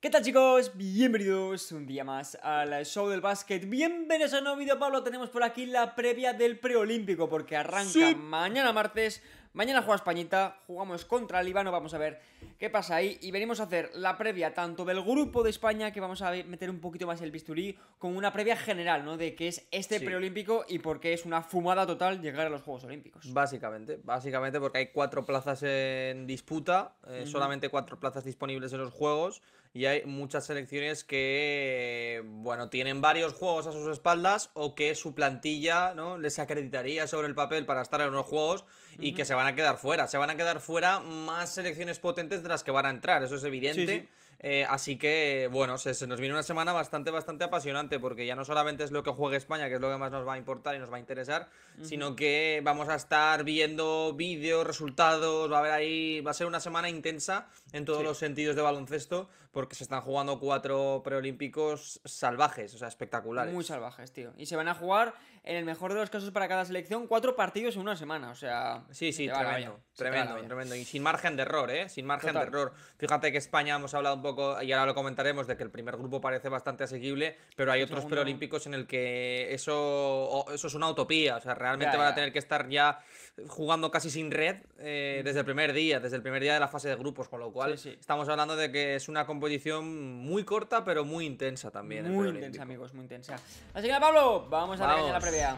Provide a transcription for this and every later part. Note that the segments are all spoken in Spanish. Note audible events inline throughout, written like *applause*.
¿Qué tal chicos? Bienvenidos un día más al show del básquet. Bienvenidos a un nuevo vídeo Pablo. Tenemos por aquí la previa del preolímpico porque arranca mañana martes. Mañana juega Españita, jugamos contra el Líbano, vamos a ver qué pasa ahí. Y venimos a hacer la previa tanto del grupo de España, que vamos a meter un poquito más el bisturí, como una previa general, ¿no? De qué es este preolímpico y por qué es una fumada total llegar a los Juegos Olímpicos. Básicamente, básicamente porque hay cuatro plazas en disputa, eh, solamente cuatro plazas disponibles en los Juegos y hay muchas selecciones que, bueno, tienen varios juegos a sus espaldas o que su plantilla, ¿no? Les acreditaría sobre el papel para estar en unos juegos y que se van a quedar fuera. Se van a quedar fuera más selecciones potentes de las que van a entrar, eso es evidente. Eh, así que, bueno, se, nos viene una semana bastante, bastante apasionante, porque ya no solamente es lo que juega España, que es lo que más nos va a importar y nos va a interesar, sino que vamos a estar viendo vídeos, resultados, va a haber ahí, va a ser una semana intensa en todos los sentidos de baloncesto, porque se están jugando cuatro preolímpicos salvajes, o sea, espectaculares. Muy salvajes, tío. Y se van a jugar en el mejor de los casos para cada selección, cuatro partidos en una semana. O sea. Sí, sí, tremendo. tremendo, tremendo. Y sin margen de error, ¿eh? Sin margen de error. Fíjate que España hemos hablado un poco, y ahora lo comentaremos, de que el primer grupo parece bastante asequible, pero hay otros preolímpicos en el que eso, eso es una utopía. O sea, realmente van a tener que estar ya jugando casi sin red eh, desde el primer día, desde el primer día de la fase de grupos, con lo cual estamos hablando de que es una composición muy corta, pero muy intensa también. Muy intensa, amigos, muy intensa. Así que, Pablo, vamos, a a la previa.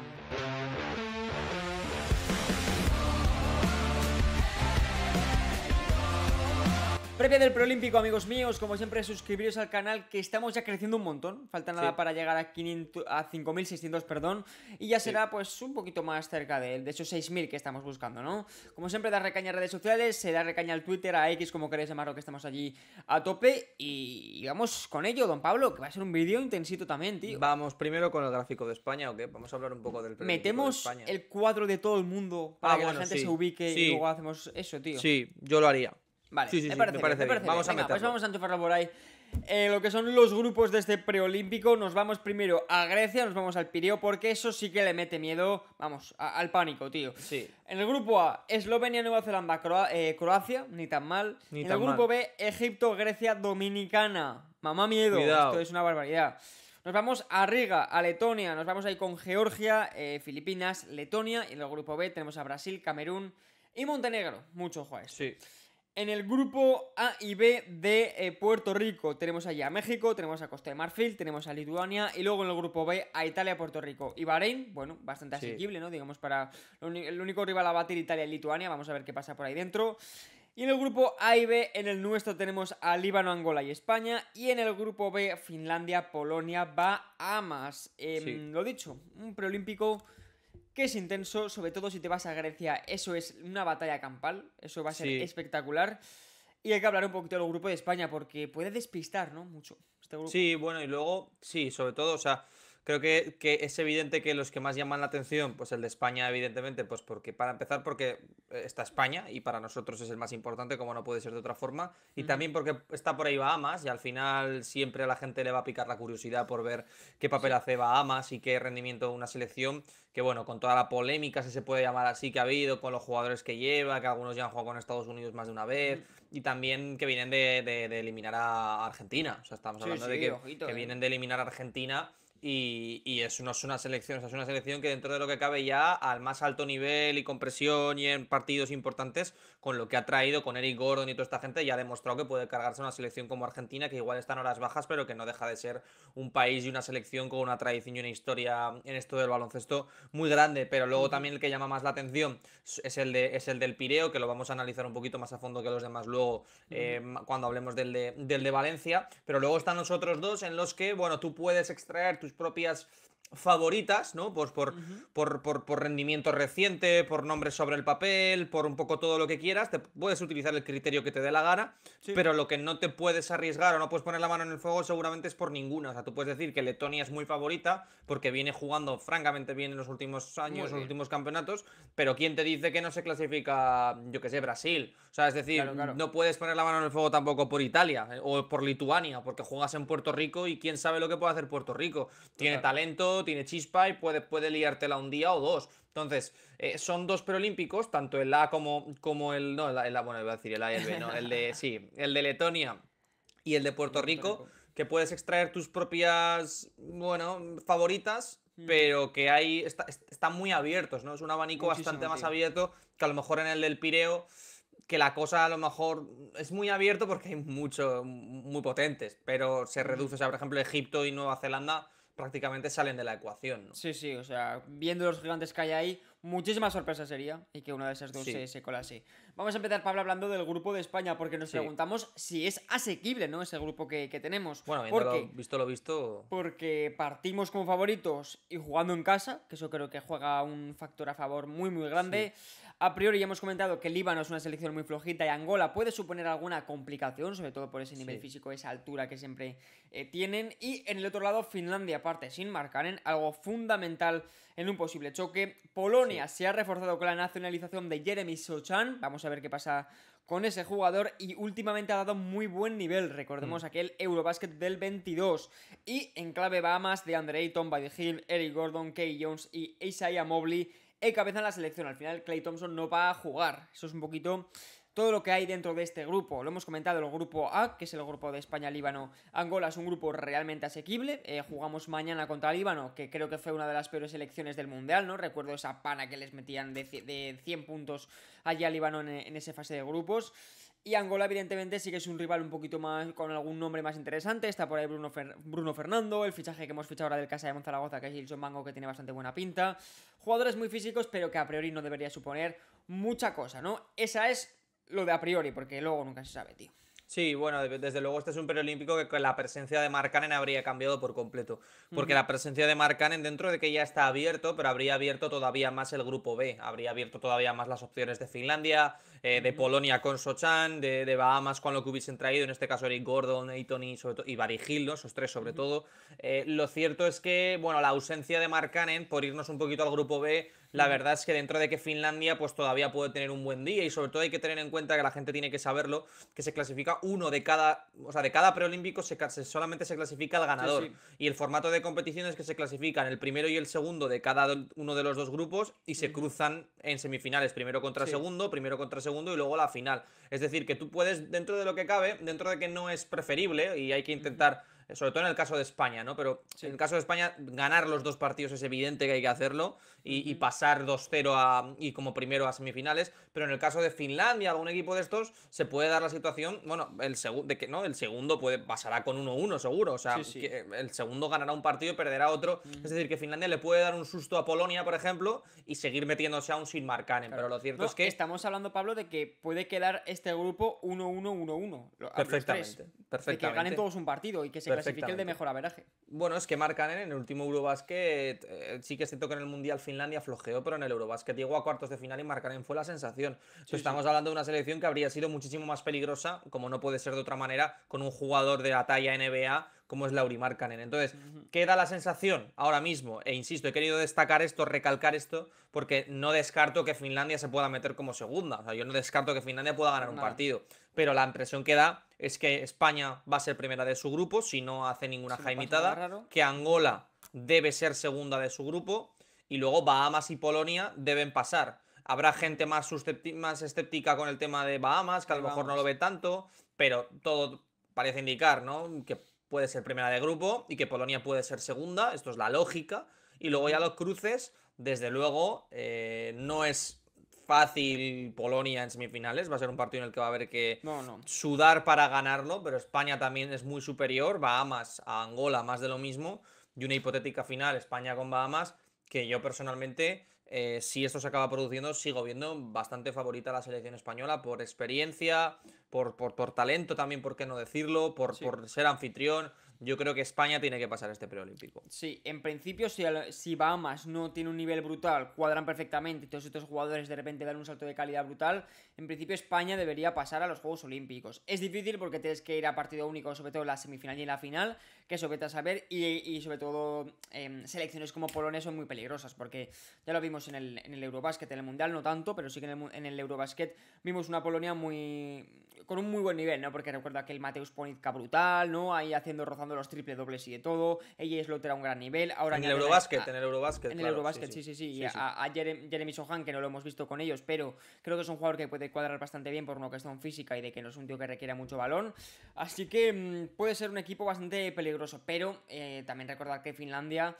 Previa del preolímpico, amigos míos, como siempre, suscribiros al canal que estamos ya creciendo un montón. Falta nada para llegar a, a 5.600, perdón, y ya será pues un poquito más cerca de él. De hecho, 6.000 que estamos buscando, ¿no? Como siempre, da recaña a redes sociales, se da recaña al Twitter, a X, como queréis llamarlo, que estamos allí a tope. Y vamos con ello, don Pablo, que va a ser un vídeo intensito también, tío. Vamos primero con el gráfico de España, ¿o qué? Vamos a hablar un poco del preolímpico Metemos el cuadro de todo el mundo para ah, que la gente se ubique y luego hacemos eso, tío. Sí, yo lo haría. Vale, me, parece, vamos a meterlo. Pues vamos a por ahí. Eh, lo que son los grupos de este preolímpico, nos vamos primero a Grecia, nos vamos al Pireo, porque eso sí que le mete miedo, vamos, al pánico, tío. Sí. En el grupo A, Eslovenia, Nueva Zelanda, eh, Croacia, ni tan mal. en el grupo B, Egipto, Grecia, Dominicana. Mamá miedo, esto es una barbaridad. Nos vamos a Riga, a Letonia, nos vamos ahí con Georgia, eh, Filipinas, Letonia. Y en el grupo B tenemos a Brasil, Camerún y Montenegro. Mucho, juez. Sí. En el grupo A y B de eh, Puerto Rico tenemos allí a México, tenemos a Costa de Marfil, tenemos a Lituania y luego en el grupo B a Italia, Puerto Rico y Bahrein. Bueno, bastante asequible, ¿no? Digamos, para el único rival a batir Italia y Lituania. Vamos a ver qué pasa por ahí dentro. Y en el grupo A y B, en el nuestro tenemos a Líbano, Angola y España. Y en el grupo B, Finlandia, Polonia, Bahamas. a más. Em, lo dicho, un preolímpico que es intenso, sobre todo si te vas a Grecia, eso es una batalla campal, eso va a ser espectacular. Y hay que hablar un poquito del grupo de España, porque puede despistar, ¿no? Mucho. Este sí, bueno, y luego, sí, sobre todo, o sea, Creo que, que, es evidente que los que más llaman la atención, pues el de España, evidentemente, pues porque, para empezar, porque eh, está España y para nosotros es el más importante, como no puede ser de otra forma, y también porque está por ahí Bahamas y al final siempre a la gente le va a picar la curiosidad por ver qué papel hace Bahamas y qué rendimiento una selección, que bueno, con toda la polémica, si se puede llamar así, que ha habido, con los jugadores que lleva, que algunos ya han jugado con Estados Unidos más de una vez, y también que vienen de, de, eliminar a Argentina, o sea, estamos hablando de que, eh. vienen de eliminar a Argentina y, y es, una, es, una selección, es una selección que dentro de lo que cabe ya al más alto nivel y con presión y en partidos importantes, con lo que ha traído con Eric Gordon y toda esta gente, ya ha demostrado que puede cargarse una selección como Argentina, que igual están en horas bajas, pero que no deja de ser un país y una selección con una tradición y una historia en esto del baloncesto muy grande. Pero luego también el que llama más la atención es el, de, es el del Pireo, que lo vamos a analizar un poquito más a fondo que los demás luego eh, cuando hablemos del de, del de Valencia. Pero luego están los otros dos en los que, bueno, tú puedes extraer tus propias favoritas, ¿no? Pues por, por, por, rendimiento reciente, por nombres sobre el papel, por un poco todo lo que quieras. Te puedes utilizar el criterio que te dé la gana, pero lo que no te puedes arriesgar o no puedes poner la mano en el fuego seguramente es por ninguna. O sea, tú puedes decir que Letonia es muy favorita porque viene jugando francamente bien en los últimos años, en los últimos campeonatos, pero ¿quién te dice que no se clasifica, yo que sé, Brasil? O sea, es decir, no puedes poner la mano en el fuego tampoco por Italia eh, o por Lituania, porque juegas en Puerto Rico y quién sabe lo que puede hacer Puerto Rico. Tiene talentos, talento, tiene chispa y puede, puede liártela un día o dos. Entonces, eh, son dos preolímpicos, tanto el A como, como el. No, el A, bueno, iba a decir el A y el B, no, el de. Sí, el de Letonia y el de Puerto, Rico, que puedes extraer tus propias, bueno, favoritas mm. pero que hay están muy abiertos, ¿no? Es un abanico bastante más abierto que a lo mejor en el del Pireo, que la cosa a lo mejor es muy abierto porque hay muchos muy potentes, pero se mm. reduce, o sea, por ejemplo, Egipto y Nueva Zelanda prácticamente salen de la ecuación. ¿no? Sí, sí, o sea, viendo los gigantes que hay ahí, muchísima sorpresa sería y que una de esas dos se, colase. Vamos a empezar, Pablo, hablando del grupo de España, porque nos preguntamos si es asequible, ¿no? Ese grupo que, que tenemos. Bueno, porque, visto lo visto. Porque partimos como favoritos y jugando en casa, que eso creo que juega un factor a favor muy, muy grande. A priori ya hemos comentado que Líbano es una selección muy flojita y Angola puede suponer alguna complicación, sobre todo por ese nivel físico, esa altura que siempre eh, tienen. Y en el otro lado, Finlandia, aparte, sin marcar algo fundamental en un posible choque. Polonia se ha reforzado con la nacionalización de Jeremy Sochan. Vamos a ver qué pasa con ese jugador y últimamente ha dado muy buen nivel. Recordemos mm. aquel Eurobasket del 22. Y en clave Bahamas de Andre Tom Buddy Hill, Eric Gordon, Kay Jones y Isaiah Mobley encabezan eh, la selección. Al final Clay Thompson no va a jugar. Eso es un poquito todo lo que hay dentro de este grupo. Lo hemos comentado, el grupo A, que es el grupo de España, Líbano, Angola, es un grupo realmente asequible. Eh, jugamos mañana contra Líbano, que creo que fue una de las peores elecciones del Mundial, ¿no? Recuerdo esa pana que les metían de, 100 puntos allá a Líbano en, esa fase de grupos. Y Angola, evidentemente, sí que es un rival un poquito más con algún nombre más interesante. Está por ahí Bruno, Bruno Fernando, el fichaje que hemos fichado ahora del Casa de Monzaragoza, que es Gilson Mango, que tiene bastante buena pinta. Jugadores muy físicos, pero que a priori no debería suponer mucha cosa, ¿no? Esa es lo de a priori, porque luego nunca se sabe, tío. Sí, bueno, desde luego este es un preolímpico que con la presencia de Marcanen habría cambiado por completo. Porque la presencia de Marcanen dentro de que ya está abierto, pero habría abierto todavía más el grupo B, habría abierto todavía más las opciones de Finlandia, eh, de Polonia con Sochan, de, Bahamas con lo que hubiesen traído, en este caso Eric Gordon, Anthony y, Barry Hill, esos tres sobre todo. Eh, lo cierto es que, bueno, la ausencia de Marcanen, por irnos un poquito al grupo B, la verdad es que dentro de que Finlandia pues todavía puede tener un buen día y sobre todo hay que tener en cuenta que la gente tiene que saberlo, que se clasifica uno de cada, o sea, de cada preolímpico se, solamente se clasifica el ganador. Y el formato de competición es que se clasifican el primero y el segundo de cada uno de los dos grupos y se cruzan en semifinales, primero contra segundo, primero contra segundo y luego la final. Es decir, que tú puedes, dentro de lo que cabe, dentro de que no es preferible y hay que intentar... sobre todo en el caso de España, ¿no? Pero en el caso de España, ganar los dos partidos es evidente que hay que hacerlo y, pasar 2-0 y como primero a semifinales. Pero en el caso de Finlandia, algún equipo de estos, se puede dar la situación, bueno, el segundo, que no, el segundo puede, pasará con 1-1 seguro, o sea, eh, el segundo ganará un partido y perderá otro. Es decir, que Finlandia le puede dar un susto a Polonia, por ejemplo, y seguir metiéndose aún sin marcar. ¿eh? Pero lo cierto es que... Estamos hablando, Pablo, de que puede quedar este grupo 1-1-1-1. Perfectamente, perfectamente. que ganen todos un partido y que se clasifique el de mejor averaje. Bueno, es que marcan ¿eh? en el último Eurobasket, sí que se toca en el Mundial final Finlandia flojeó, pero en el Eurobasket llegó a cuartos de final y Marcanen fue la sensación. Estamos hablando de una selección que habría sido muchísimo más peligrosa, como no puede ser de otra manera, con un jugador de la talla NBA como es Lauri Markkanen. Entonces, ¿qué da la sensación ahora mismo? E insisto, he querido destacar esto, recalcar esto, porque no descarto que Finlandia se pueda meter como segunda. yo no descarto que Finlandia pueda ganar un partido. Pero la impresión que da es que España va a ser primera de su grupo, si no hace ninguna jaimitada. Que Angola debe ser segunda de su grupo y luego Bahamas y Polonia deben pasar. Habrá gente más, más escéptica con el tema de Bahamas, que a lo mejor no lo ve tanto, pero todo parece indicar, ¿no? Que puede ser primera de grupo y que Polonia puede ser segunda, esto es la lógica, y luego ya los cruces, desde luego, eh, no es fácil Polonia en semifinales. Va a ser un partido en el que va a haber que sudar para ganarlo, pero España también es muy superior. Bahamas a Angola, más de lo mismo. Y una hipotética final, España con Bahamas, que yo personalmente, eh, si esto se acaba produciendo, sigo viendo bastante favorita a la selección española por experiencia, por, por, talento también, por qué no decirlo, por, por ser anfitrión. Yo creo que España tiene que pasar a este preolímpico. Sí, en principio, si, si Bahamas no tiene un nivel brutal, cuadran perfectamente todos estos jugadores de repente dan un salto de calidad brutal, en principio España debería pasar a los Juegos Olímpicos. Es difícil porque tienes que ir a partido único, sobre todo en la semifinal y en la final, que eso te a saber, y, y sobre todo em, selecciones como Polonia son muy peligrosas, porque ya lo vimos en el, en el Eurobasket, en el Mundial no tanto, pero sí que en el, en el Eurobasket vimos una Polonia muy con un muy buen nivel, ¿no? Porque recuerda que el Mateus brutal, ¿no? Ahí haciendo rozando los triple dobles y de todo. ella es a un gran nivel. Ahora en el Eurobasket, en el Eurobasket. En el Eurobasket, sí, sí, sí. y A, Jeremy Sohan, que no lo hemos visto con ellos, pero creo que es un jugador que puede cuadrar bastante bien por una cuestión física y de que no es un tío que requiera mucho balón. Así que mm, puede ser un equipo bastante peligroso, pero eh, también recordar que Finlandia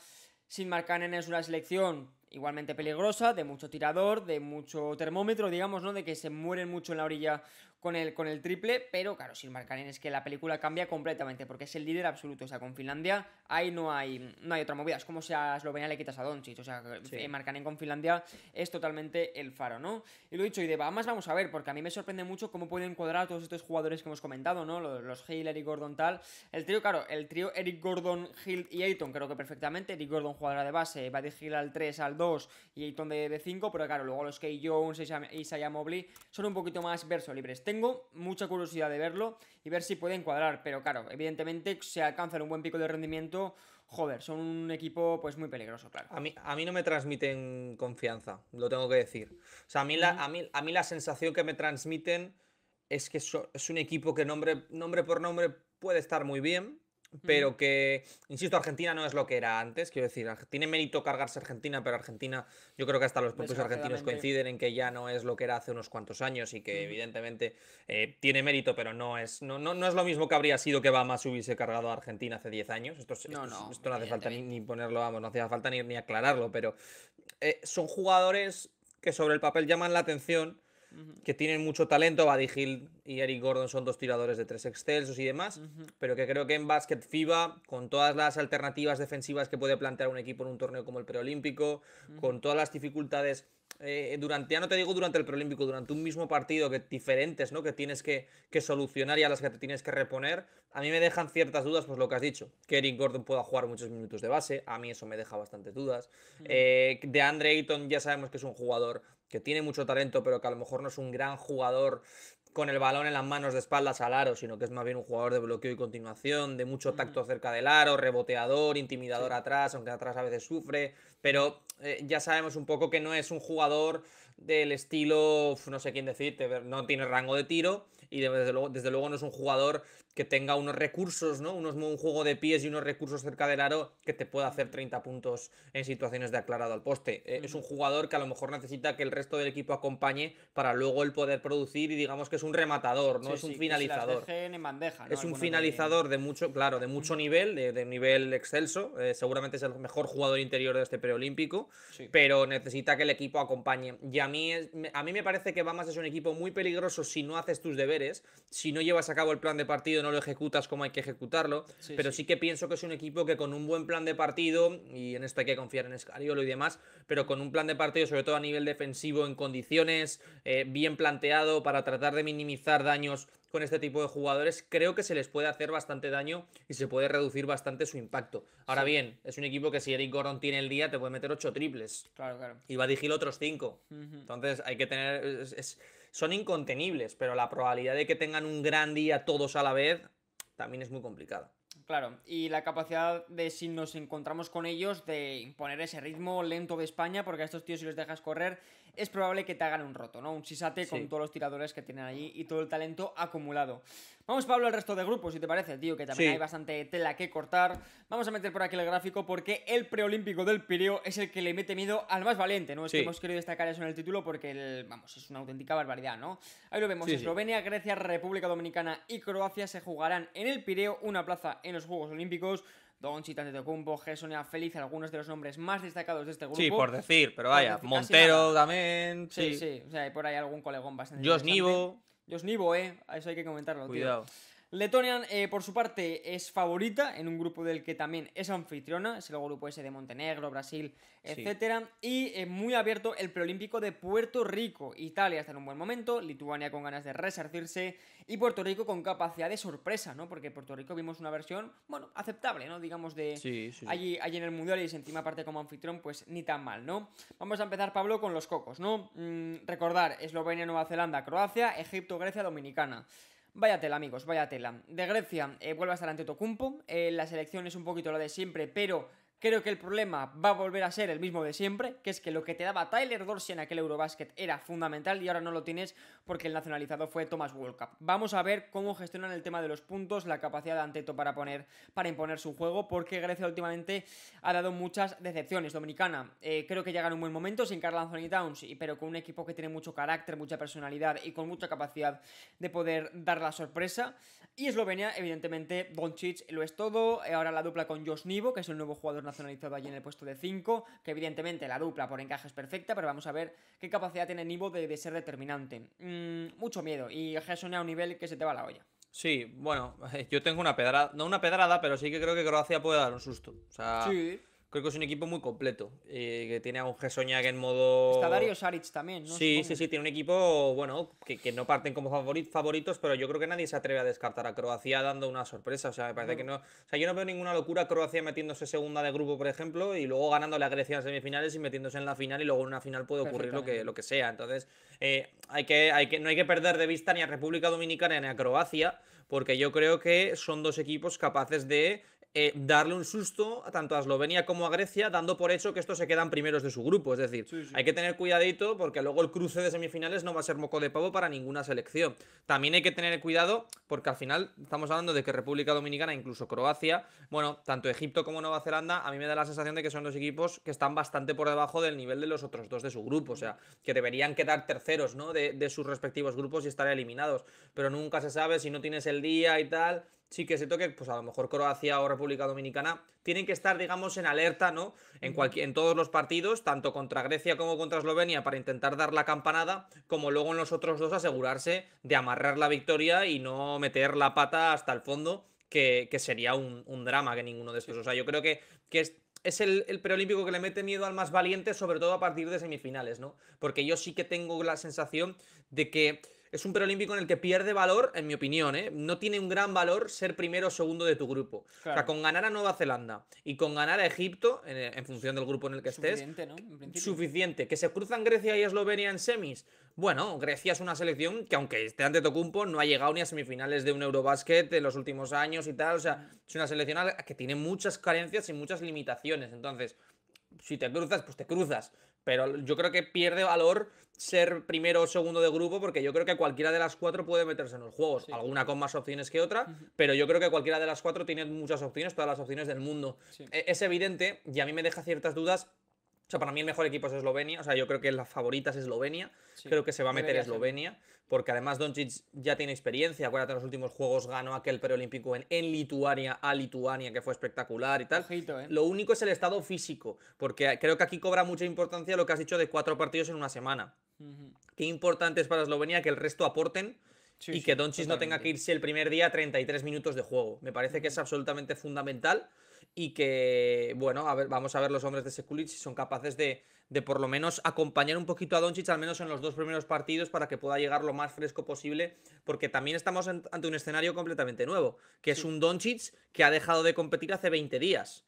sin Marcanen, es una selección igualmente peligrosa, de mucho tirador, de mucho termómetro, digamos, ¿no? De que se mueren mucho en la orilla con el, con el triple, pero claro, sin Marcanen es que la película cambia completamente porque es el líder absoluto. O sea, con Finlandia ahí no hay, no hay otra movida. Es como si a Slovenia le quitas a Doncic. O sea, eh, con Finlandia es totalmente el faro, ¿no? Y lo dicho, y de Bahamas vamos a ver, porque a mí me sorprende mucho cómo pueden cuadrar todos estos jugadores que hemos comentado, ¿no? Los, los Hill, Eric Gordon, tal. El trío, claro, el trío Eric Gordon, Hill y Ayton, creo que perfectamente. Eric Gordon jugadora de base, va de Hill al 3, al 2 y Ayton de, 5, pero claro, luego los Key Jones y Isaiah Mobley son un poquito más verso libres tengo mucha curiosidad de verlo y ver si puede encuadrar, pero claro, evidentemente si alcanzan un buen pico de rendimiento, joder, son un equipo pues muy peligroso, claro. A mí, a mí no me transmiten confianza, lo tengo que decir. O sea, a mí la, a mí, la sensación que me transmiten es que es un equipo que nombre, nombre por nombre puede estar muy bien, pero que, insisto, Argentina no es lo que era antes. Quiero decir, tiene mérito cargarse Argentina, pero Argentina, yo creo que hasta los propios argentinos coinciden en que ya no es lo que era hace unos cuantos años y que evidentemente eh, tiene mérito, pero no es, no, no, es lo mismo que habría sido que va se hubiese cargado a Argentina hace 10 años. Esto, no, hace falta ni, ponerlo, vamos, no hacía falta ni, ni aclararlo, pero eh, son jugadores que sobre el papel llaman la atención que tienen mucho talento. Buddy Hill y Eric Gordon son dos tiradores de tres excelsos y demás, pero que creo que en básquet FIBA, con todas las alternativas defensivas que puede plantear un equipo en un torneo como el preolímpico, con todas las dificultades eh, durante, ya no te digo durante el preolímpico, durante un mismo partido, que diferentes, ¿no? Que tienes que, solucionar y a las que te tienes que reponer. A mí me dejan ciertas dudas, pues lo que has dicho, que Eric Gordon pueda jugar muchos minutos de base, a mí eso me deja bastantes dudas. Eh, de Andre Ayton ya sabemos que es un jugador que tiene mucho talento, pero que a lo mejor no es un gran jugador con el balón en las manos de espaldas al aro, sino que es más bien un jugador de bloqueo y continuación, de mucho tacto cerca del aro, reboteador, intimidador atrás, aunque atrás a veces sufre, pero eh, ya sabemos un poco que no es un jugador del estilo, no sé quién decirte, no tiene rango de tiro y desde luego, desde luego no es un jugador que tenga unos recursos, ¿no? Unos, un juego de pies y unos recursos cerca del aro que te pueda hacer 30 puntos en situaciones de aclarado al poste. Eh, es un jugador que a lo mejor necesita que el resto del equipo acompañe para luego el poder producir y digamos que es un rematador, ¿no? es un finalizador. Es un finalizador de mucho, claro, de mucho nivel, de, nivel excelso. Eh, seguramente es el mejor jugador interior de este preolímpico, pero necesita que el equipo acompañe. Y a mí, a mí me parece que Bamas es un equipo muy peligroso si no haces tus deberes, si no llevas a cabo el plan de partido no lo ejecutas como hay que ejecutarlo, pero sí. que pienso que es un equipo que con un buen plan de partido, y en esto hay que confiar en Scariolo y demás, pero con un plan de partido, sobre todo a nivel defensivo, en condiciones, eh, bien planteado, para tratar de minimizar daños con este tipo de jugadores, creo que se les puede hacer bastante daño y se puede reducir bastante su impacto. Ahora bien, es un equipo que si Eric Gordon tiene el día, te puede meter ocho triples. Y va a digir otros cinco. Entonces hay que tener son incontenibles, pero la probabilidad de que tengan un gran día todos a la vez también es muy complicada. Claro, y la capacidad de si nos encontramos con ellos de imponer ese ritmo lento de España, porque a estos tíos si los dejas correr es probable que te hagan un roto, ¿no? Un chisate con todos los tiradores que tienen allí y todo el talento acumulado. Vamos, Pablo, al resto de grupos, si te parece, tío, que también hay bastante tela que cortar. Vamos a meter por aquí el gráfico porque el preolímpico del Pireo es el que le mete miedo al más valiente, ¿no? Es que hemos querido destacar eso en el título porque, el, vamos, es una auténtica barbaridad, ¿no? Ahí lo vemos, Eslovenia, Grecia, República Dominicana y Croacia se jugarán en el Pireo una plaza en los Juegos Olímpicos Don de Antetokounmpo, Gessonia, Feliz, algunos de los nombres más destacados de este grupo. Sí, por decir, pero vaya, Montero también. Sí, sí, o sea, hay por ahí algún colegón bastante. Nibo. Nivo. Jos Nivo, eh, eso hay que comentarlo, Cuidado. Letonia, eh, por su parte, es favorita en un grupo del que también es anfitriona, es el grupo ese de Montenegro, Brasil, etcétera, y muy abierto el preolímpico de Puerto Rico. Italia está en un buen momento, Lituania con ganas de resarcirse y Puerto Rico con capacidad de sorpresa, ¿no? Porque Puerto Rico vimos una versión, bueno, aceptable, ¿no? Digamos de allí, allí en el mundial y encima parte como anfitrión, pues ni tan mal, ¿no? Vamos a empezar, Pablo, con los cocos, ¿no? Mm, recordar, Eslovenia, Nueva Zelanda, Croacia, Egipto, Grecia, Dominicana. Vaya tela, amigos, vaya tela. De Grecia eh, vuelve a estar ante Tocumpo. Eh, la selección es un poquito la de siempre, pero Creo que el problema va a volver a ser el mismo de siempre, que es que lo que te daba Tyler Dorsey en aquel Eurobasket era fundamental y ahora no lo tienes porque el nacionalizado fue Thomas Wolkap. Vamos a ver cómo gestionan el tema de los puntos, la capacidad de Anteto para poner para imponer su juego, porque Grecia últimamente ha dado muchas decepciones. Dominicana, eh, creo que llega en un buen momento sin Carl Anthony Towns, pero con un equipo que tiene mucho carácter, mucha personalidad y con mucha capacidad de poder dar la sorpresa. Y Eslovenia, evidentemente, Doncic lo es todo. Ahora la dupla con Josh Nivo, que es el nuevo jugador nacional Nacionalizado allí en el puesto de 5, que evidentemente la dupla por encaje es perfecta, pero vamos a ver qué capacidad tiene Nibo de, ser determinante. Mm, mucho miedo y Gerson a un nivel que se te va la olla. Sí, bueno, *laughs* yo tengo una pedrada, no una pedrada, pero sí que creo que Croacia puede dar un susto. O sea, Creo que es un equipo muy completo. Eh, que tiene a un Jesoñag en modo. Está Dario Saric también, ¿no? Sí, sí, sí. Tiene un equipo, bueno, que, no parten como favoritos, pero yo creo que nadie se atreve a descartar a Croacia dando una sorpresa. O sea, me parece que no. O sea, yo no veo ninguna locura Croacia metiéndose segunda de grupo, por ejemplo, y luego ganándole la Grecia en semifinales y metiéndose en la final, y luego en una final puede ocurrir lo que, lo que sea. Entonces, eh, hay que, hay que, no hay que perder de vista ni a República Dominicana ni a Croacia, porque yo creo que son dos equipos capaces de eh, darle un susto tanto a Eslovenia como a Grecia, dando por hecho que estos se quedan primeros de su grupo. Es decir, hay que tener cuidadito porque luego el cruce de semifinales no va a ser moco de pavo para ninguna selección. También hay que tener cuidado porque al final estamos hablando de que República Dominicana, incluso Croacia, bueno, tanto Egipto como Nueva Zelanda, a mí me da la sensación de que son los equipos que están bastante por debajo del nivel de los otros dos de su grupo. O sea, que deberían quedar terceros ¿no? de, de sus respectivos grupos y estar eliminados. Pero nunca se sabe si no tienes el día y tal sí que se que pues a lo mejor Croacia o República Dominicana, tienen que estar, digamos, en alerta, ¿no? En, todos los partidos, tanto contra Grecia como contra Eslovenia, para intentar dar la campanada, como luego en los otros dos asegurarse de amarrar la victoria y no meter la pata hasta el fondo, que, sería un, drama que ninguno de estos. O sea, yo creo que, es, el, el, preolímpico que le mete miedo al más valiente, sobre todo a partir de semifinales, ¿no? Porque yo sí que tengo la sensación de que es un preolímpico en el que pierde valor, en mi opinión, ¿eh? no tiene un gran valor ser primero o segundo de tu grupo. O sea, con ganar a Nueva Zelanda y con ganar a Egipto, en, eh, función del grupo en el que estés, ¿no? suficiente. Que se cruzan Grecia y Eslovenia en semis. Bueno, Grecia es una selección que, aunque esté ante Tocumpo, no ha llegado ni a semifinales de un Eurobasket en los últimos años y tal. O sea, mm. es una selección que tiene muchas carencias y muchas limitaciones. Entonces, si te cruzas, pues te cruzas. Pero yo creo que pierde valor ser primero o segundo de grupo, porque yo creo que cualquiera de las cuatro puede meterse en los juegos. Alguna con más opciones que otra, pero yo creo que cualquiera de las cuatro tiene muchas opciones, todas las opciones del mundo. E-, es evidente, y a mí me deja ciertas dudas sea, para mí el mejor equipo es Eslovenia. O sea, yo creo que la favorita es Eslovenia. creo que se va a meter Eslovenia. Porque además Doncic ya tiene experiencia. Acuérdate, en los últimos juegos ganó aquel preolímpico en, en Lituania, a Lituania, que fue espectacular y tal. Eh. Lo único es el estado físico. Porque creo que aquí cobra mucha importancia lo que has dicho de cuatro partidos en una semana. Qué importante es para Eslovenia que el resto aporten. y que Doncic no tenga que irse el primer día 33 minutos de juego. Me parece que es absolutamente fundamental y que, bueno, a ver, vamos a ver los hombres de Sekulic si son capaces de, de por lo menos acompañar un poquito a Doncic, al menos en los dos primeros partidos, para que pueda llegar lo más fresco posible, porque también estamos ante un escenario completamente nuevo, que es un Doncic que ha dejado de competir hace 20 días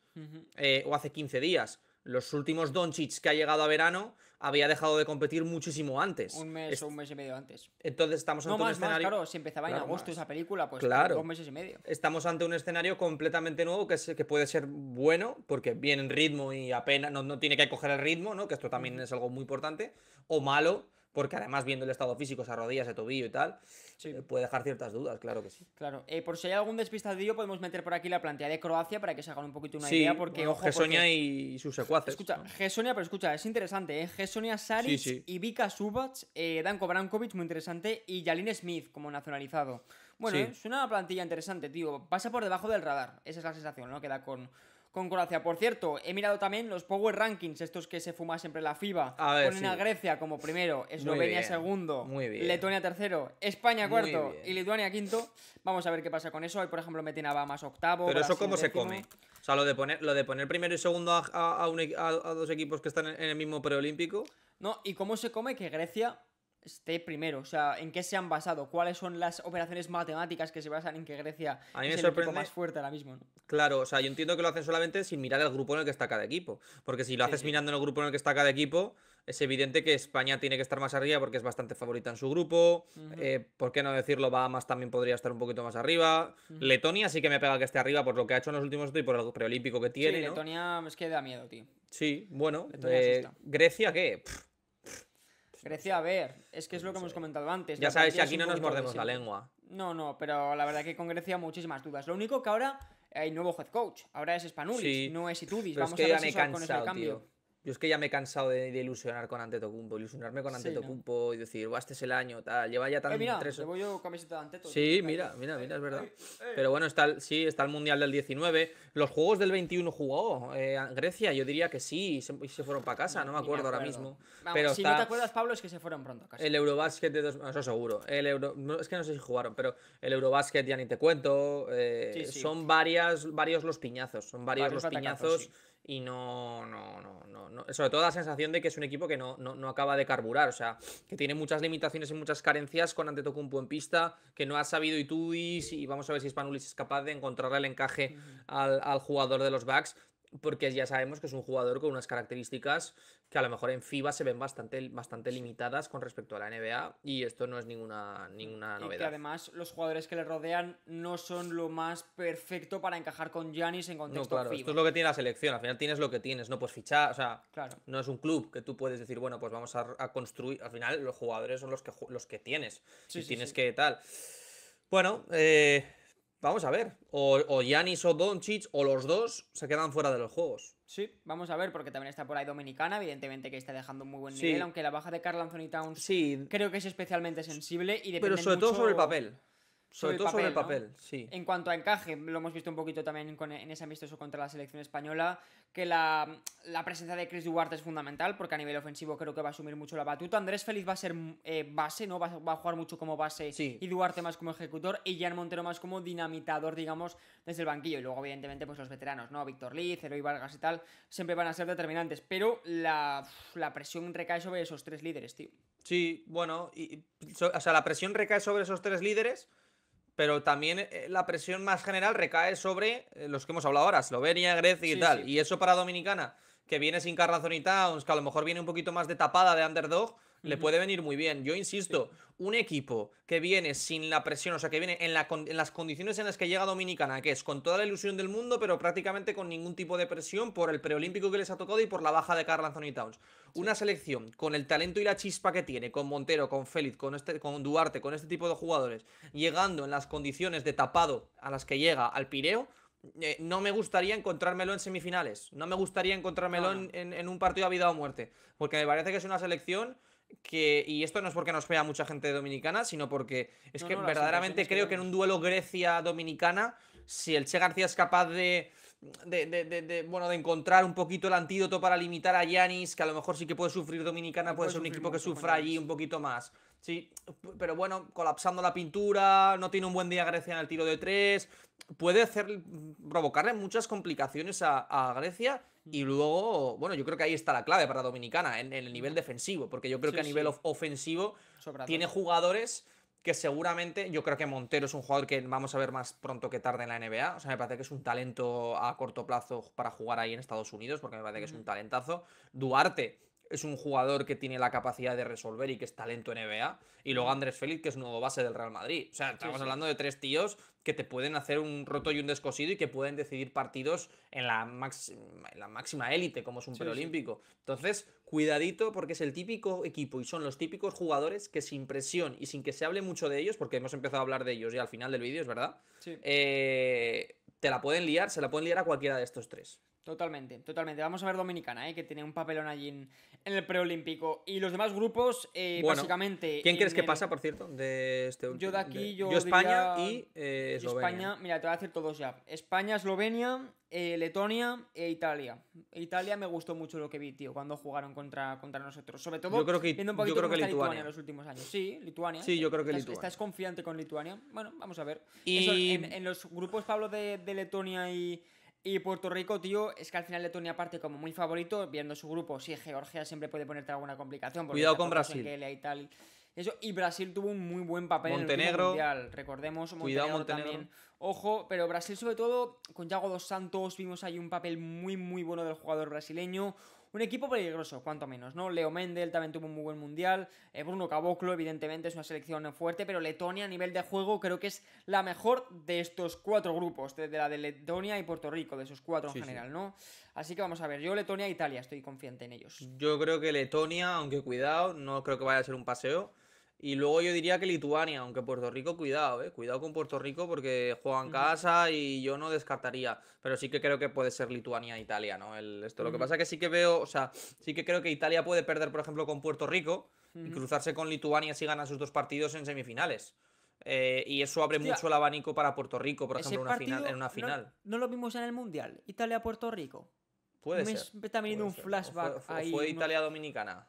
eh, o hace 15 días. Los últimos Doncic que ha llegado a verano había dejado de competir muchísimo antes. Un mes o un mes y medio antes. Entonces estamos ante un escenario. Más, claro, si empezaba en agosto esa película, pues claro. dos meses y medio. Estamos ante un escenario completamente nuevo que, que puede ser bueno, porque viene en ritmo y apenas no, no, tiene que coger el ritmo, ¿no? Que esto también es algo muy importante. O malo, porque además viendo el estado físico, esas rodillas, ese tobillo y tal, eh, puede dejar ciertas dudas, claro que sí. Claro, eh, por si hay algún despistadillo, podemos meter por aquí la plantilla de Croacia para que se hagan un poquito una idea, porque ojo. Gesonia y sus secuaces. Escucha, pero escucha, es interesante, ¿eh? Gesonia Saric y Vika Subac, eh, Danko Brankovic, muy interesante, y Jalin Smith como nacionalizado. Bueno, es eh, una plantilla interesante, tío. Pasa por debajo del radar. Esa es la sensación, ¿no? Queda con, con Croacia. Por cierto, he mirado también los Power Rankings, estos que se fuma siempre la FIBA. A Ponen a Grecia como primero, Eslovenia segundo, Letonia tercero, España cuarto y Lituania quinto. Vamos a ver qué pasa con eso. Hoy, por ejemplo, meten a Bahamas octavo. Pero eso cómo se come. O sea, lo de poner, de poner primero y segundo e, a, a dos equipos que están en el mismo preolímpico. No, y cómo se come que Grecia esté primero, o sea, en qué se han basado, cuáles son las operaciones matemáticas que se basan en que Grecia a mí me sorprende... más fuerte ahora mismo. Claro, o sea, yo entiendo que lo hacen solamente sin mirar el grupo en el que está cada equipo, porque si lo haces mirando en el grupo en el que está cada equipo, es evidente que España tiene que estar más arriba porque es bastante favorita en su grupo, eh, por qué no decirlo, Bahamas también podría estar un poquito más arriba, Letonia sí que me pega que esté arriba por lo que ha hecho en los últimos y por el preolímpico que tiene. Sí, Letonia es que da miedo, tío. Sí, bueno, entonces eh, Grecia qué. Grecia, a ver, es que es pues lo que hemos comentado antes. Ya sabes si aquí no nos mordemos la lengua. No, no, pero la verdad que con Grecia muchísimas dudas. Lo único que ahora eh, hay nuevo head coach, ahora es Spanulis, no es Itudis. Vamos a ver si con ese cambio. Yo es que ya me he cansado de, ilusionar con Antetokounmpo, ilusionarme con Antetokounmpo y decir, va, este es el año, tal, lleva ya tan... Eh, mira, tres... yo camiseta de Antetokounmpo. Sí, mira, mira, mira, es verdad. Pero bueno, está el, sí, está el Mundial del 19. Los Juegos del 21 jugó eh, Grecia, yo diría que sí, y se, fueron para casa, no, me acuerdo, ahora mismo. pero si no te acuerdas, Pablo, es que se fueron pronto a casa. El Eurobasket de... Dos... Eso seguro. El Euro... es que no sé si jugaron, pero el Eurobasket ya ni te cuento. Eh, son varias, varios los piñazos, son varios, los piñazos y no, no, no, no, no. Sobre todo la sensación de que es un equipo que no, acaba de carburar, o sea, que tiene muchas limitaciones y muchas carencias con ante Antetokounmpo en pista, que no ha sabido y Ituis y vamos a ver si Spanulis es capaz de encontrarle el encaje al, jugador de los Backs porque ya sabemos que es un jugador con unas características que a lo mejor en FIBA se ven bastante, bastante limitadas con respecto a la NBA y esto no es ninguna, ninguna novedad. Y que además los jugadores que le rodean no son lo más perfecto para encajar con Giannis en contexto FIBA. Esto es lo que tiene la selección, al final tienes lo que tienes, no pues fichar, o sea, no es un club que tú puedes decir, bueno, pues vamos a, construir, al final los jugadores son los que, los que tienes, Y tienes que tal. Bueno, eh, Vamos a ver. O Yanis o, o Doncic o los dos se quedan fuera de los juegos. Sí, vamos a ver, porque también está por ahí Dominicana, evidentemente que está dejando un muy buen nivel, aunque la baja de Carl Anthony Towns sí. creo que es especialmente sensible y depende Pero sobre todo sobre el papel sobre, todo sobre el papel, sí. En cuanto a encaje, lo hemos visto un poquito también en ese amistoso contra la selección española, que la, presencia de Chris Duarte es fundamental, porque a nivel ofensivo creo que va a asumir mucho la batuta. Andrés Félix va a ser eh, base, ¿no? Va a, jugar mucho como base y Duarte más como ejecutor y Jan Montero más como dinamitador, digamos, desde el banquillo. Y luego, evidentemente, pues los veteranos, ¿no? Víctor Liz, Eloy Vargas y tal, siempre van a ser determinantes, pero la, presión recae sobre esos tres líderes, tío. Sí, bueno, y, o sea, la presión recae sobre esos tres líderes pero también eh, la presión más general recae sobre eh, los que hemos hablado ahora, Eslovenia, Grecia y tal. Y eso para Dominicana, que viene sin Carrazón y Towns, que a lo mejor viene un poquito más de tapada de underdog, le puede venir muy bien. Yo insisto, un equipo que viene sin la presión, o sea, que viene en, las condiciones en las que llega Dominicana, que es con toda la ilusión del mundo, pero prácticamente con ningún tipo de presión por el preolímpico que les ha tocado y por la baja de Carl Anthony Towns. Una selección con el talento y la chispa que tiene, con Montero, con Félix, con, este, con Duarte, con este tipo de jugadores, llegando en las condiciones de tapado a las que llega al Pireo, eh, no me gustaría encontrármelo en semifinales. No me gustaría encontrármelo En, en, un partido a vida o muerte. Porque me parece que es una selección que, y esto no es porque nos vea mucha gente dominicana, sino porque es que verdaderamente creo que en un duelo Grecia-Dominicana, si el Che García es capaz de, de, bueno, de encontrar un poquito el antídoto para limitar a Yanis, que a lo mejor sí que puede sufrir Dominicana, puede, ser un equipo que sufra allí un poquito más. Sí, pero bueno, colapsando la pintura, no tiene un buen día Grecia en el tiro de tres, puede hacer, provocarle muchas complicaciones a Grecia y luego, bueno, yo creo que ahí está la clave para Dominicana, en, el nivel defensivo, porque yo creo que a nivel ofensivo tiene jugadores que seguramente, yo creo que Montero es un jugador que vamos a ver más pronto que tarde en la NBA, o sea, me parece que es un talento a corto plazo para jugar ahí en Estados Unidos, porque me parece que es un talentazo. Duarte es un jugador que tiene la capacidad de resolver y que es talento en NBA. Y luego Andrés Félix, que es nuevo base del Real Madrid. O sea, estamos hablando de tres tíos que te pueden hacer un roto y un descosido y que pueden decidir partidos en la, la máxima élite, como es un preolímpico. Entonces, cuidadito, porque es el típico equipo y son los típicos jugadores que sin presión y sin que se hable mucho de ellos, porque hemos empezado a hablar de ellos ya al final del vídeo, es verdad. Eh, te la pueden liar, se la pueden liar a cualquiera de estos tres. Totalmente, totalmente. Vamos a ver Dominicana, ¿eh? que tiene un papelón allí en, el preolímpico. Y los demás grupos, eh, básicamente. ¿Quién crees que pasa, por cierto, de este Yo de aquí, yo. de España y eh, España, mira, te voy a decir todos ya. España, Eslovenia, eh, Letonia e Italia. Italia me gustó mucho lo que vi, tío, cuando jugaron contra, contra nosotros. Sobre todo, viendo un poquito Lituania. en los últimos años. Sí, Lituania. Sí, yo creo que Lituania. ¿Estás confiante con Lituania? Bueno, vamos a ver. en, los grupos, Pablo, de Letonia y y Puerto Rico, tío, es que al final Letonia parte como muy favorito, viendo su grupo. Sí, Georgia siempre puede ponerte alguna complicación. Cuidado con Brasil. Y, eso. y Brasil tuvo un muy buen papel Montenegro, en el Mundial. Recordemos, Montenegro, cuidado, también. Ojo, pero Brasil sobre todo, con Yago dos Santos, vimos ahí un papel muy, muy bueno del jugador brasileño. Un equipo peligroso, cuanto menos, ¿no? Leo Mendel también tuvo un muy buen mundial. Eh, Bruno Caboclo, evidentemente, es una selección fuerte, pero Letonia a nivel de juego creo que es la mejor de estos cuatro grupos, de, la de Letonia y Puerto Rico, de esos cuatro en general, ¿no? Así que vamos a ver, yo Letonia e Italia, estoy confiante en ellos. Yo creo que Letonia, aunque cuidado, no creo que vaya a ser un paseo. Y luego yo diría que Lituania, aunque Puerto Rico, cuidado, eh, cuidado con Puerto Rico porque juegan en casa y yo no descartaría. Pero sí que creo que puede ser Lituania e Italia, ¿no? esto. Lo que pasa que sí que veo, o sea, sí que creo que Italia puede perder, por ejemplo, con Puerto Rico y cruzarse con Lituania si gana sus dos partidos en semifinales. Eh, y eso abre mucho el abanico para Puerto Rico, por ejemplo, una final, en una final. No, lo vimos en el Mundial, Italia-Puerto Rico. Puede ser. Me está un flashback o Fue Italia-Dominicana.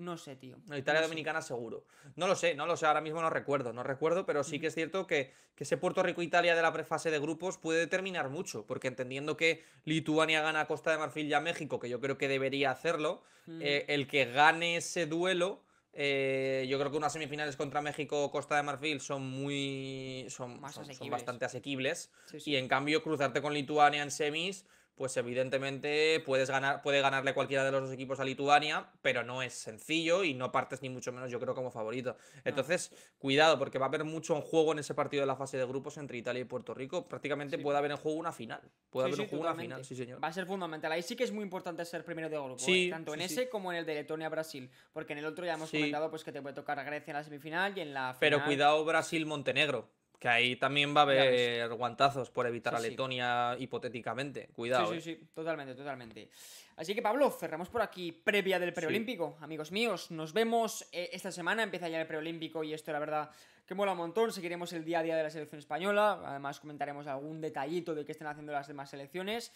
No sé, tío. Italia Dominicana seguro. No lo sé, no lo sé, ahora mismo no recuerdo, no recuerdo, pero sí que es cierto que, ese Puerto Rico-Italia e de la prefase de grupos puede determinar mucho, porque entendiendo que Lituania gana a Costa de Marfil y a México, que yo creo que debería hacerlo, mm. eh, el que gane ese duelo... Eh, yo creo que unas semifinales contra México o Costa de Marfil son muy. son, bastante asequibles. Y en cambio, cruzarte con Lituania en semis pues evidentemente puedes ganar, puede ganarle cualquiera de los dos equipos a Lituania, pero no es sencillo y no partes ni mucho menos, yo creo, como favorito. Ah. Entonces, cuidado, porque va a haber mucho en juego en ese partido de la fase de grupos entre Italia y Puerto Rico. Prácticamente puede haber en juego una final. Puede haber en juego una final, sí, señor. Va a ser fundamental. Ahí sí que es muy importante ser primero de grupo, ¿eh? tanto en ese como en el de Letonia-Brasil, porque en el otro ya hemos comentado pues, que te puede tocar Grecia en la semifinal y en la final. Pero cuidado, Brasil-Montenegro. Que ahí también va a haber guantazos por evitar a Letonia hipotéticamente. Cuidado. Sí, sí, eh. sí, totalmente, totalmente. Así que Pablo, cerramos por aquí previa del preolímpico. Amigos míos, nos vemos eh, esta semana. Empieza ya el preolímpico y esto la verdad que mola un montón. Seguiremos el día a día de la selección española. Además comentaremos algún detallito de qué están haciendo las demás selecciones.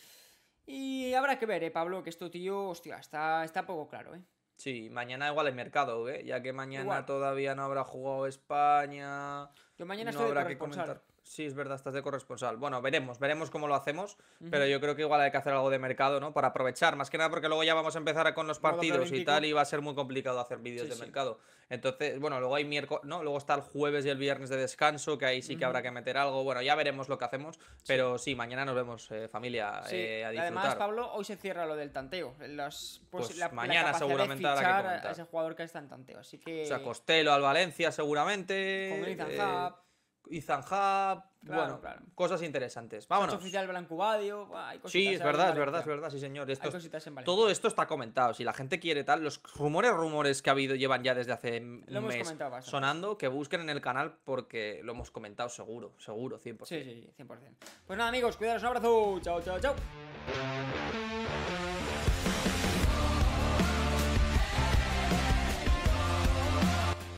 Y habrá que ver, ¿eh, Pablo, que esto, tío, hostia, está, está poco claro, ¿eh? Sí, mañana igual el mercado, ¿eh? Ya que mañana todavía no habrá jugado España. Yo mañana no estoy habrá de que comentar. Sí, es verdad, estás de corresponsal. Bueno, veremos, veremos cómo lo hacemos, pero yo creo que igual hay que hacer algo de mercado, ¿no? Para aprovechar, más que nada porque luego ya vamos a empezar con los partidos y tal, y va a ser muy complicado hacer vídeos de mercado. Entonces, bueno, luego hay miércoles, ¿no? Luego está el jueves y el viernes de descanso, que ahí sí que habrá que meter algo. Bueno, ya veremos lo que hacemos, pero sí, mañana nos vemos, eh, familia, eh, Además, Pablo, hoy se cierra lo del tanteo. pues, pues mañana seguramente habrá que A ese jugador que está en tanteo, así que... O sea, Costello al Valencia seguramente. Con y Zanja, bueno, cosas interesantes. Vámonos. oficial Blancubadio, Sí, es verdad, es verdad, es verdad, sí, señor. todo esto está comentado. Si la gente quiere tal, los rumores, rumores que ha habido llevan ya desde hace un mes sonando, que busquen en el canal porque lo hemos comentado seguro, seguro, 100%. Sí, sí, 100%. Pues nada, amigos, cuidaros, un abrazo. Chao, chao, chao.